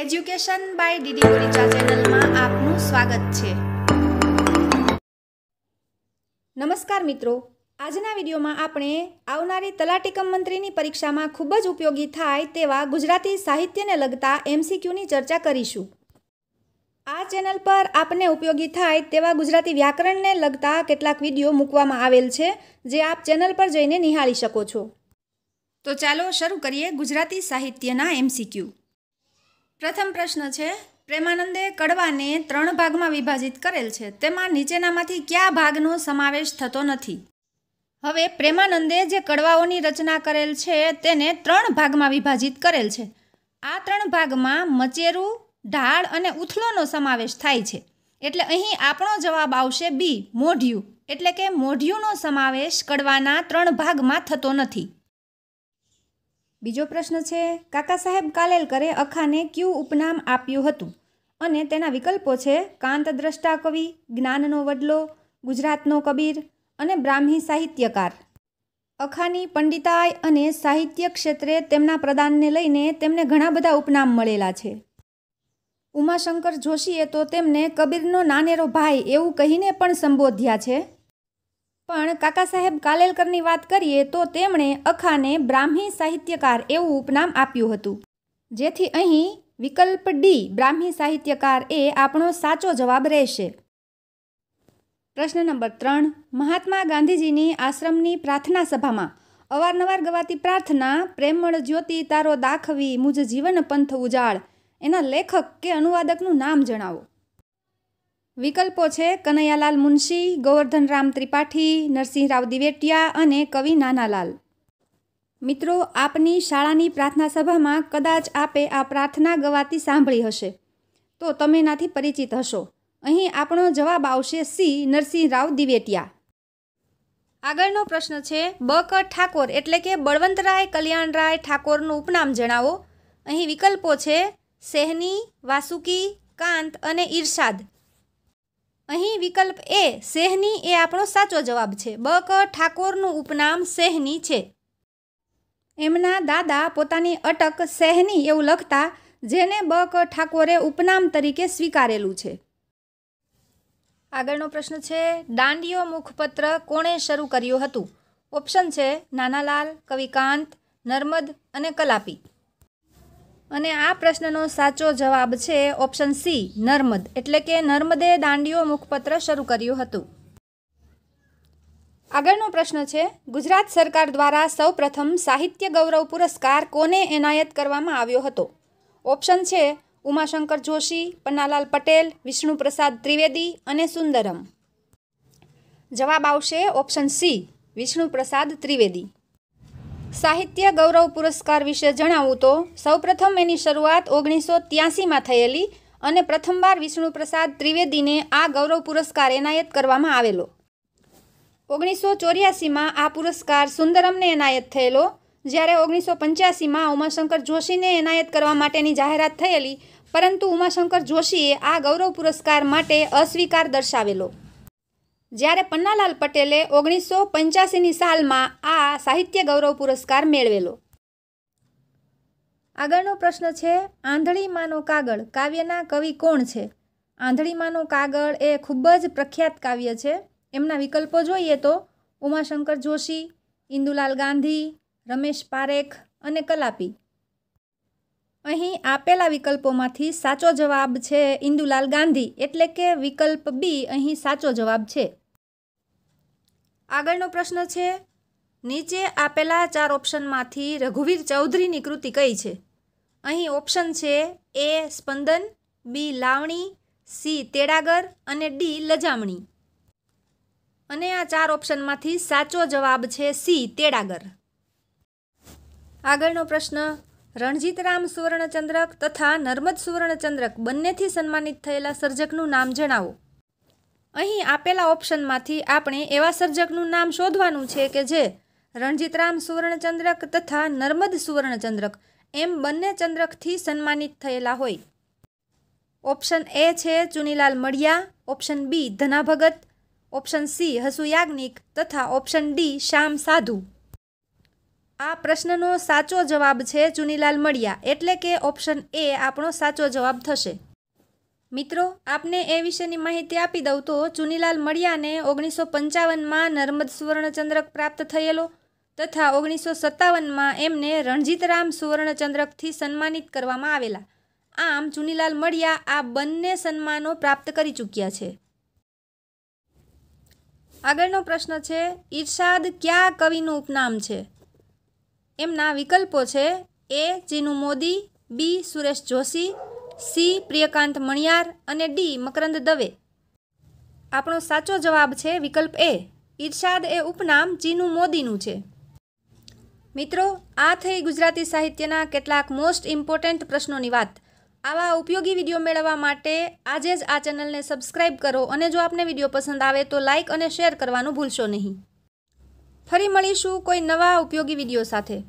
education by DD ઓરિચા ચેનલમાં આપનું સ્વાગત છે નમસ્કાર મિત્રો આજના વિડીયોમાં આપણે આવનારી તલાટીકમ મંત્રીની પરીક્ષામાં ખૂબ જ ઉપયોગી થાય તેવા ગુજરાતી સાહિત્યને લગતા એમસીક્યુની ચર્ચા કરીશું આ ચેનલ પર આપને ઉપયોગી થાય તેવા ગુજરાતી વ્યાકરણને લગતા કેટલાક વિડીયો મૂકવામાં આવેલ છે જે આપ ચેનલ પર જઈને નિહાળી શકો છો તો ચાલો શરૂ કરીએ ગુજરાતી સાહિત્યના એમસીક્યુ પ્રથમ પ્રશ્ન છે પ્રેમાનંદે કડવાને ત્રણ ભાગમાં વિભાજિત કરેલ છે તેમાં નીચેનામાંથી કયા ભાગનો સમાવેશ થતો નથી હવે પ્રેમાનંદે જે કડવાઓની રચના કરેલ છે તેને ત્રણ ભાગમાં વિભાજિત કરેલ છે આ ત્રણ ભાગમાં મચેરું ઢાળ અને ઉથલોનો સમાવેશ થાય છે એટલે અહીં આપણો જવાબ આવશે બી મોઢિયું એટલે કે મોઢિયુંનો સમાવેશ કડવાના ત્રણ ભાગમાં થતો નથી બીજો પ્રશ્ન છે કાકા સાહેબ કાલેલકરે અખાને ક્યુ ઉપનામ આપ્યું હતું અને તેના વિકલ્પો છે કાંત દ્રષ્ટા કવિ જ્ઞાનનો વડલો ગુજરાતનો કબીર અને બ્રાહ્મી સાહિત્યકાર અખાની પંડિતાય અને સાહિત્ય ક્ષેત્રે તેમના પ્રદાનને લઈને તેમને ઘણા બધા ઉપનામ મળેલા છે ઉમાશંકર જોશીએ તો તેમને કબીરનો નાનેરો ભાઈ એવું કહીને પણ સંબોધ્યા છે પણ કાકા સાહેબ કાલેલકરની વાત કરીએ તો તેમણે અખાને બ્રાહ્મી સાહિત્યકાર એવું ઉપનામ આપ્યું હતું જેથી અહીં વિકલ્પ ડી બ્રાહ્મી સાહિત્યકાર એ આપણો સાચો જવાબ રહેશે પ્રશ્ન નંબર ત્રણ મહાત્મા ગાંધીજીની આશ્રમની પ્રાર્થના સભામાં અવારનવાર ગવાતી પ્રાર્થના પ્રેમળ જ્યોતિ તારો દાખવી મુજ જીવન પંથ ઉજાળ એના લેખક કે અનુવાદકનું નામ જણાવો વિકલ્પો છે કનૈયાલાલ મુનશી ગોવર્ધન રામ ત્રિપાઠી નરસિંહરાવ દિવેટિયા અને કવિ નાનાલાલ મિત્રો આપની શાળાની પ્રાર્થના સભામાં કદાચ આપે આ પ્રાર્થના ગવાતી સાંભળી હશે તો તમે એનાથી પરિચિત હશો અહીં આપણો જવાબ આવશે સી નરસિંહરાવ દિવેટિયા આગળનો પ્રશ્ન છે બક ઠાકોર એટલે કે બળવંતરાય કલ્યાણરાય ઠાકોરનું ઉપનામ જણાવો અહીં વિકલ્પો છે સેહની વાસુકી કાંત અને ઈર્ષાદ અહીં વિકલ્પ એ સેહની એ આપણો સાચો જવાબ છે બક ઠાકોરનું ઉપનામ સેહની છે એમના દાદા પોતાની અટક સેહની એવું લખતા જેને બક ઠાકોરે ઉપનામ તરીકે સ્વીકારેલું છે આગળનો પ્રશ્ન છે દાંડિયો મુખપત્ર કોણે શરૂ કર્યું હતું ઓપ્શન છે નાનાલાલ કવિકાંત નર્મદ અને કલાપી અને આ પ્રશ્નનો સાચો જવાબ છે ઓપ્શન સી નર્મદ એટલે કે નર્મદે દાંડીઓ મુખપત્ર શરૂ કર્યું હતું આગળનો પ્રશ્ન છે ગુજરાત સરકાર દ્વારા સૌપ્રથમ સાહિત્ય ગૌરવ પુરસ્કાર કોને એનાયત કરવામાં આવ્યો હતો ઓપ્શન છે ઉમાશંકર જોશી પન્નાલાલ પટેલ વિષ્ણુપ્રસાદ ત્રિવેદી અને સુંદરમ જવાબ આવશે ઓપ્શન સી વિષ્ણુપ્રસાદ ત્રિવેદી સાહિત્ય ગૌરવ પુરસ્કાર વિશે જણાવું તો સૌપ્રથમ એની શરૂઆત ઓગણીસો ત્યાસીમાં થયેલી અને પ્રથમવાર વિષ્ણુપ્રસાદ ત્રિવેદીને આ ગૌરવ પુરસ્કાર એનાયત કરવામાં આવેલો ઓગણીસો ચોર્યાસીમાં આ પુરસ્કાર સુંદરમને એનાયત થયેલો જ્યારે ઓગણીસો પંચ્યાસીમાં ઉમાશંકર જોશીને એનાયત કરવા માટેની જાહેરાત થયેલી પરંતુ ઉમાશંકર જોશીએ આ ગૌરવ પુરસ્કાર માટે અસ્વીકાર દર્શાવેલો જ્યારે પન્નાલાલ પટેલે ઓગણીસો પંચ્યાસીની સાલમાં આ સાહિત્ય ગૌરવ પુરસ્કાર મેળવેલો આગળનો પ્રશ્ન છે આંધળીમાંનો કાગળ કાવ્યના કવિ કોણ છે આંધળીમાંનો કાગળ એ ખૂબ જ પ્રખ્યાત કાવ્ય છે એમના વિકલ્પો જોઈએ તો ઉમાશંકર જોશી ઇન્દુલાલ ગાંધી રમેશ પારેખ અને કલાપી અહીં આપેલા વિકલ્પોમાંથી સાચો જવાબ છે ઇન્દુલાલ ગાંધી એટલે કે વિકલ્પ બી અહીં સાચો જવાબ છે આગળનો પ્રશ્ન છે નીચે આપેલા ચાર ઓપ્શનમાંથી રઘુવીર ચૌધરીની કૃતિ કઈ છે અહીં ઓપ્શન છે એ સ્પંદન બી લાવણી સી તેડાગર અને ડી લજામણી અને આ ચાર ઓપ્શનમાંથી સાચો જવાબ છે સી તેડાગર આગળનો પ્રશ્ન રણજીતરામ સુવર્ણચંદ્રક તથા નર્મદ સુવર્ણચંદ્રક બંનેથી સન્માનિત થયેલા સર્જકનું નામ જણાવો અહીં આપેલા ઓપ્શનમાંથી આપણે એવા સર્જકનું નામ શોધવાનું છે કે જે રણજીતરામ સુવર્ણચંદ્રક તથા નર્મદ સુવર્ણચંદ્રક એમ બંને ચંદ્રકથી સન્માનિત થયેલા હોય ઓપ્શન એ છે Chunilal Madia option B Dhanabhagat option C Hasu Yagnik તથા ઓપ્શન ડી શ્યામ સાધુ આ પ્રશ્નનો સાચો જવાબ છે ચુનીલાલ મડિયા એટલે કે ઓપ્શન એ આપણો સાચો જવાબ થશે મિત્રો આપને એ વિશેની માહિતી આપી દઉં તો ચુનીલાલ મળિયાને ઓગણીસો પંચાવનમાં નર્મદ સુવર્ણચંદ્રક પ્રાપ્ત થયેલો તથા ઓગણીસો સત્તાવનમાં એમને રણજીતરામ સુવર્ણચંદ્રકથી સન્માનિત કરવામાં આવેલા આમ ચુનીલાલ મળિયા આ બંને સન્માનો પ્રાપ્ત કરી ચૂક્યા છે આગળનો પ્રશ્ન છે ઈર્ષાદ કયા કવિનું ઉપનામ છે એમના વિકલ્પો છે A Chinu Modi B Suresh Joshi C Priyakant Maniyar અને ડી મકરંદ દવે આપણો સાચો જવાબ છે વિકલ્પ એ ઈર્ષાદ એ ઉપનામ ચીનુ મોદીનું છે મિત્રો આ થઈ ગુજરાતી સાહિત્યના કેટલાક મોસ્ટ ઇમ્પોર્ટન્ટ પ્રશ્નોની વાત આવા ઉપયોગી વિડીયો મેળવવા માટે આજે જ આ ચેનલને સબસ્ક્રાઇબ કરો અને જો આપને વિડીયો પસંદ આવે તો લાઇક અને શેર કરવાનું ભૂલશો નહીં ફરી મળીશું કોઈ નવા ઉપયોગી વિડીયો સાથે